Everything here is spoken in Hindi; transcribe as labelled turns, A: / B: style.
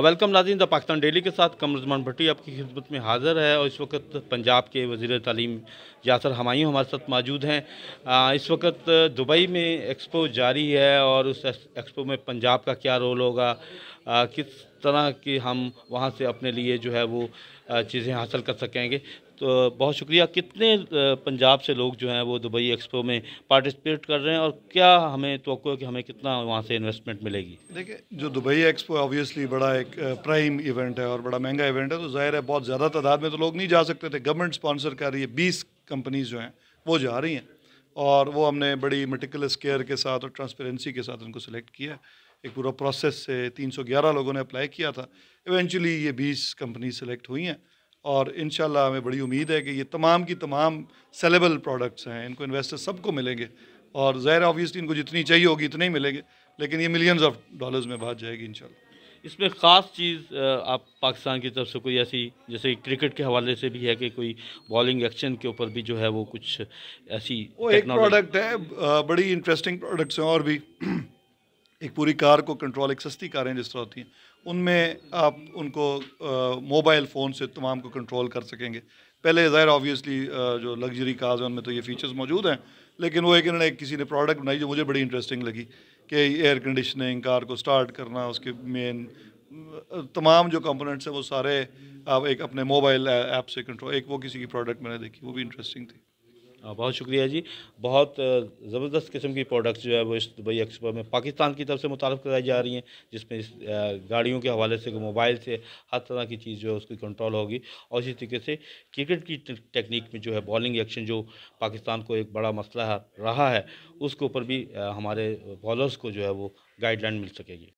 A: वेलकम uh, नाजीन द पाकिस्तान डेली के साथ कमर उजमान भट्टी आपकी खिदमत में हाज़िर है और इस वक्त पंजाब के वजीर तालीम यासर हमायूँ हमारे साथ मौजूद हैं uh, इस वक्त दुबई में एक्सपो जारी है और उस एक्सपो में पंजाब का क्या रोल होगा किस तरह की हम वहाँ से अपने लिए जो है वो चीज़ें हासिल कर सकेंगे तो बहुत शुक्रिया कितने पंजाब से लोग जो हैं वो दुबई एक्सपो में पार्टिसिपेट कर रहे हैं और क्या हमें तो है कि हमें कितना वहाँ से इन्वेस्टमेंट मिलेगी
B: देखिए जो दुबई एक्सपो ऑब्वियसली बड़ा एक प्राइम इवेंट है और बड़ा महंगा इवेंट है तो जाहिर है बहुत ज़्यादा तादाद में तो लोग नहीं जा सकते थे गवर्नमेंट स्पॉन्सर कर रही है बीस कंपनीज जो हैं वो जा रही हैं और वो हमने बड़ी मेटिकुलस केयर के साथ और ट्रांसपेरेंसी के साथ उनको सिलेक्ट किया एक पूरा प्रोसेस से 311 लोगों ने अप्लाई किया था इवेंचुअली ये 20 कंपनी सिलेक्ट हुई हैं और इन हमें बड़ी उम्मीद है कि ये तमाम की तमाम सेलेबल प्रोडक्ट्स हैं इनको इन्वेस्टर सबको मिलेंगे और ज़ाहिर ऑब्वियसली इनको जितनी चाहिए होगी इतने ही मिलेंगे लेकिन ये मिलियंस ऑफ डॉलर्स में बात जाएगी इनशाला
A: इसमें ख़ास चीज़ आप पाकिस्तान की तरफ से कोई ऐसी जैसे क्रिकेट के हवाले से भी है कि कोई बॉलिंग एक्शन के ऊपर भी जो है वो कुछ ऐसी वो एक प्रोडक्ट
B: है बड़ी इंटरेस्टिंग प्रोडक्ट्स हैं और भी एक पूरी कार को कंट्रोल एक सस्ती कारें जिस तरह होती हैं उनमें आप उनको मोबाइल फ़ोन से तमाम को कंट्रोल कर सकेंगे पहले ज़ाहिर ऑब्वियसली जो लग्जरी कार्स हैं उनमें तो ये फ़ीचर्स मौजूद हैं लेकिन वो एक इन्होंने किसी ने प्रोडक्ट बनाई जो मुझे बड़ी इंटरेस्टिंग लगी कि एयर कंडीशनिंग कार को स्टार्ट करना उसके मेन तमाम जो कंपोनेंट्स हैं वो सारे आप एक अपने मोबाइल ऐप से कंट्रोल एक वो किसी की प्रोडक्ट मैंने देखी वो भी इंटरेस्टिंग
A: थी बहुत शुक्रिया जी बहुत ज़बरदस्त किस्म की प्रोडक्ट्स जो है वो इस दुबई एक्सपो में पाकिस्तान की तरफ से मुतारफ़ कराई जा रही हैं जिसमें इस गाड़ियों के हवाले से मोबाइल से हर तरह की चीज़ जो है उसकी कंट्रोल होगी और इसी तरीके से क्रिकेट की टेक्निक में जो है बॉलिंग एक्शन जो पाकिस्तान को एक बड़ा मसला रहा है उसके ऊपर भी हमारे बॉलर्स को जो है वो गाइडलाइन मिल सकेगी